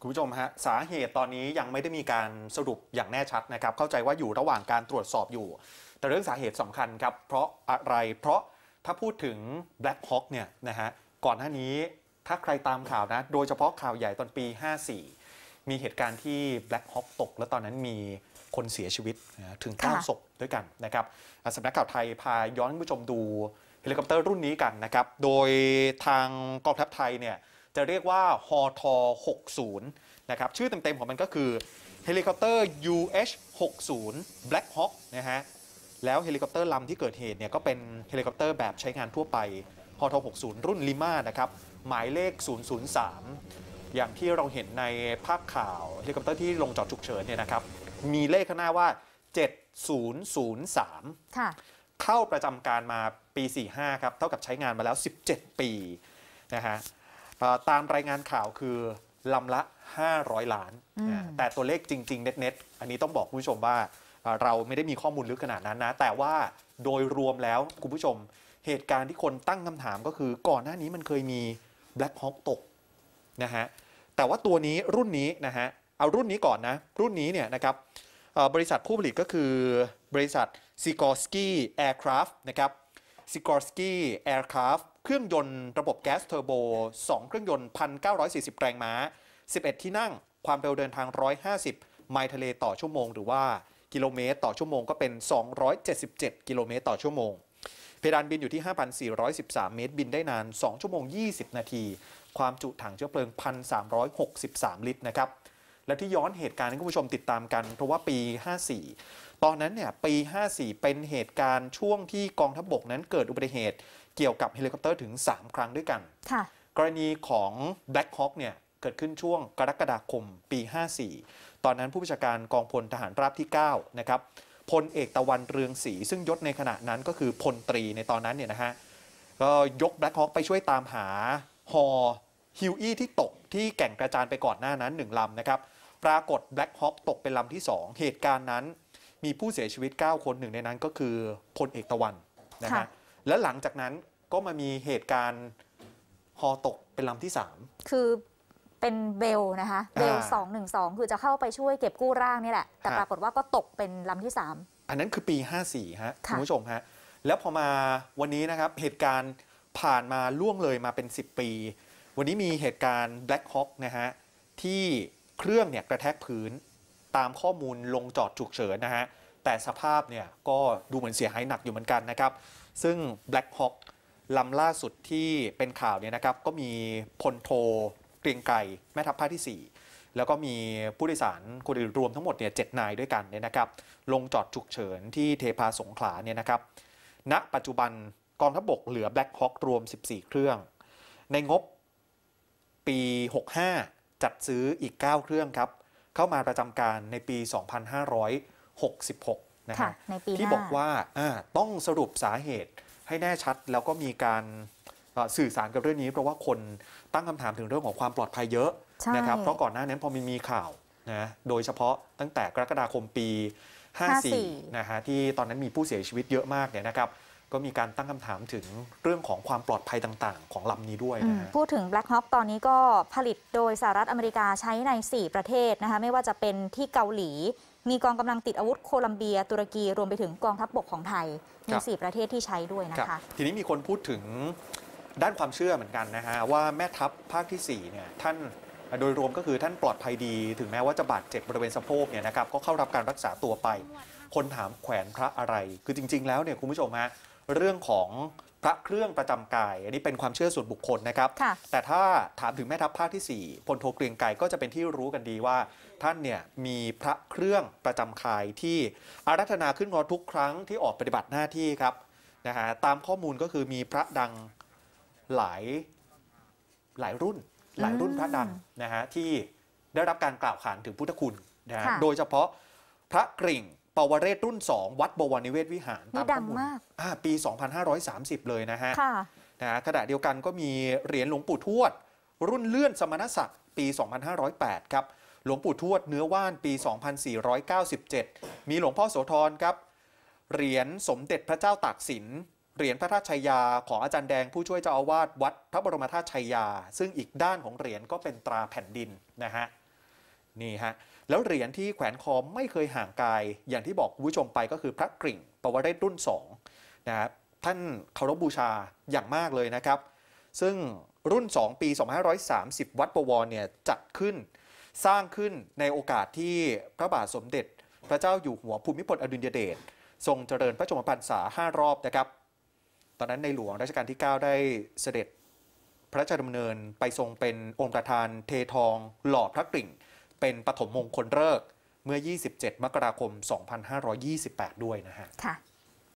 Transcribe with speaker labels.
Speaker 1: คุณผู้ชมฮะ สาเหตุตอนนี้ยังไม่ได้มีการสรุปอย่างแน่ชัดนะครับ เข้าใจว่าอยู่ระหว่างการตรวจสอบอยู่ แต่เรื่องสาเหตุสำคัญครับ เพราะอะไรเพราะถ้าพูดถึง Black Hawk เนี่ยนะฮะก่อนหน้านี้ถ้าใครตามข่าวนะ โดยเฉพาะข่าวใหญ่ตอนปี 54 มีเหตุการณ์ที่ Black Hawk ตก และตอนนั้นมีคนเสียชีวิตถึง9ศพด้วยกันนะครับสำนักข่าวไทยพาย้อนผู้ชมดูเฮลิคอปเตอร์รุ่นนี้กันนะครับโดยทางกองทัพไทยเนี่ยจะเรียกว่าฮอท60นะครับชื่อเต็ม ๆ ของมันก็คือ เฮลิคอปเตอร์ UH 60 Black Hawk นะฮะแล้วเฮลิคอปเตอร์ลำที่เกิดเหตุเนี่ยก็เป็นเฮลิคอปเตอร์แบบใช้งานทั่วไปฮอท60 รุ่นลิมานะครับหมายเลข 003 อย่างที่เราเห็นในภาพข่าวเฮลิคอปเตอร์ที่ลงจอดฉุกเฉินเนี่ยนะครับมีเลขข้างหน้าว่า 7003ค่ะเข้าประจำการมาปี45ครับเท่ากับใช้งานมาแล้ว 17 ปีนะฮะตามรายงานข่าวคือลำละ 500ล้าน แต่ตัวเลขจริงๆ เน็ตๆ อันนี้ต้องบอกคุณผู้ชมว่าเราไม่ได้มีข้อมูลลึกขนาดนั้นนะ แต่ว่าโดยรวมแล้ว คุณผู้ชม เหตุการณ์ที่คนตั้งคำถามก็คือก่อนหน้านี้มันเคยมี Black Hawk ตกนะฮะแต่ว่าตัวนี้รุ่นนี้นะฮะ เอารุ่นนี้ก่อนนะ รุ่นนี้เนี่ยนะครับบริษัทผู้ผลิตก็คือ บริษัทซิกอร์สกี้แอร์คราฟนะครับซิกอร์สกี้แอร์คราฟเครื่องยนต์ระบบแก๊สเทอร์โบ2เครื่องยนต์ 1,940แรงม้า11 ที่นั่งความเร็วเดินทาง 150 ไมล์ทะเลต่อชั่วโมง หรือว่า กิโลเมตรต่อชั่วโมงก็เป็น 277 กิโลเมตรต่อชั่วโมง เพดานบินอยู่ที่ 5,413 เมตรบินได้นาน 2 ชั่วโมง 20 นาที ความจุถังเชื้อเพลิง 1,363 ลิตรนะครับและที่ย้อนเหตุการณ์ให้คุณผู้ชมติดตามกันเพราะว่าปี 54 ตอนนั้นเนี่ยปี 54 เป็นเหตุการณ์ช่วงที่กองทัพบบกนั้นเกิดอุบัติเหตุเกี่ยวกับเฮลิคอปเตอร์ถึง 3 ครั้งด้วยกัน กรณีของ Black Hawk เนี่ยเกิดขึ้นช่วงกรกฎาคมปี 54 ตอนนั้นผู้บัญชาการกองพลทหารราบที่ 9 นะครับพลเอกตะวันเรืองศรีซึ่งยศในขณะนั้นก็คือพลตรีในตอนนั้นเนี่ยนะฮะก็ยกแบล็คฮอคไปช่วยตามหาฮอฮิวอี้ที่ตกที่แก่งกระจานไปก่อนหน้านั้นหนึ่งลำนะครับปรากฏ Black Hawk ตกเป็นลำที่ 2 เหตุการณ์นั้นมีผู้เสียชีวิต 9 คนหนึ่งในนั้นก็คือ พลเอกตะวันนะฮะ และหลังจากนั้นก็มามีเหตุการณ์ฮอตกเป็นลำที่ 3คือเป็นเบลนะคะเบลสองหนึ่งสองคือจะเข้าไปช่วยเก็บกู้ร่างนี่แหละ แต่ปรากฏว่าก็ตกเป็นลำที่ 3 อันนั้นคือปี 54ฮะคุณผู้ชมฮะ แล้วพอมาวันนี้นะครับเหตุการณ์ผ่านมาล่วงเลยมาเป็น 10 ปี วันนี้มีเหตุการณ์แบล็คฮอคนะฮะที่เครื่องเนี่ยกระแทกพื้นตามข้อมูลลงจอดฉุกเฉินนะฮะแต่สภาพเนี่ยก็ดูเหมือนเสียหายหนักอยู่เหมือนกันนะครับซึ่ง Black Hawk ลำล่าสุดที่เป็นข่าวเนี่ยนะครับก็มีพลโทเกรียงไกรแม่ทัพภาคที่ 4 แล้วก็มีผู้โดยสารคนรวมทั้งหมดเนี่ยเจ็ดนายด้วยกันเนี่ยนะครับลงจอดฉุกเฉินที่เทพาสงขลาเนี่ยนะครับณปัจจุบันกองทัพบกเหลือ Black Hawk รวม 14 เครื่อง ในงบปี65จัดซื้ออีก 9 เครื่องครับ เข้ามาประจำการในปี 2566 นะครับที่บอกว่าต้องสรุปสาเหตุให้แน่ชัดแล้วก็มีการสื่อสารกับเรื่องนี้ เพราะว่าคนตั้งคำถามถึงเรื่องของความปลอดภัยเยอะนะครับเพราะก่อนหน้านั้นพอมีมีข่าวนะ โดยเฉพาะตั้งแต่กรกฎาคมปี 54 นะฮะที่ตอนนั้นมีผู้เสียชีวิตเยอะมากเนี่ยนะครับก็มีการตั้งคำถามถึงเรื่องของความปลอดภัยต่างๆ ของลำนี้ด้วยนะฮะ พูดถึง Black Hawk ตอนนี้ก็ผลิตโดยสหรัฐอเมริกาใช้ใน 4 ประเทศนะคะไม่ว่าจะเป็นที่เกาหลี มีกองกำลังติดอาวุธโคลัมเบีย ตุรกีรวมไปถึงกองทัพบบกของไทยมี4ประเทศที่ใช้ด้วยนะคะทีนี้มีคนพูดถึงด้านความเชื่อเหมือนกันนะฮะว่าแม่ทัพภาคที่4เนี่ยท่านโดยรวมก็คือท่านปลอดภัยดีถึงแม้ว่าจะบาดเจ็บบริเวณสะโพกเนี่ยนะครับก็เข้ารับการรักษาตัวไป คนถามแขวนพระอะไรคือจริงๆแล้วเนี่ยคุณผู้ชมฮะเรื่องของพระเครื่องประจำกายอันนี้เป็นความเชื่อส่วนบุคคลนะครับ แต่ถ้าถามถึงแม่ทัพภาคที่ 4พลโทเกรียงไกรก็จะเป็นที่รู้กันดีว่า ท่านเนี่ยมีพระเครื่องประจำกายที่อารัธนาขึ้นงอทุกครั้งที่ออกปฏิบัติหน้าที่ครับนะฮะตามข้อมูลก็คือมีพระดังหลายหลายรุ่นหลายรุ่นพระดังนะฮะที่ได้รับการกล่าวขานถึงพุทธคุณนะฮะโดยเฉพาะพระกริ่งปวเรศรุ่น 2 วัดบวรนิเวศวิหารตามข้อมูลปี 2530 เลยนะฮะนะขณะเดียวกันก็มีเหรียญหลวงปู่ทวด รุ่นเลื่อนสมณศักดิ์ปี 2508 ครับ หลวงปู่ทวดเนื้อว่านปี 2497 มีหลวงพ่อโสธรครับ เหรียญสมเด็จพระเจ้าตากสิน เหรียญพระธาตุชัยยา ของอาจารย์แดงผู้ช่วยเจ้าอาวาสวัดพระบรมธาตุชัยยา ซึ่งอีกด้านของเหรียญก็เป็นตราแผ่นดินนะฮะนี่ฮะ แล้วเหรียญที่แขวนคอไม่เคยห่างกาย อย่างที่บอกคุณผู้ชมไปก็คือพระกริ่งปวัริรุ่น2นะครับท่านเคารพบูชาอย่างมากเลยนะครับ ซึ่งรุ่น 2 ปี 2530 วัดประวรเนี่ย จัดขึ้น สร้างขึ้นในโอกาสที่พระบาทสมเด็จพระเจ้าอยู่หัวภูมิพลอดุลยเดชทรงเจริญพระชนมพรรษา5 รอบนะครับ ตอนนั้นในหลวงรัชกาลที่ 9 ได้เสด็จพระราชดำเนินไปทรงเป็นองค์ประธาน เททอง หล่อพระกริ่งเป็นปฐมมงคลฤกษกเมื่อ 27 มกราคม 2528 ด้วยนะฮะค่ะ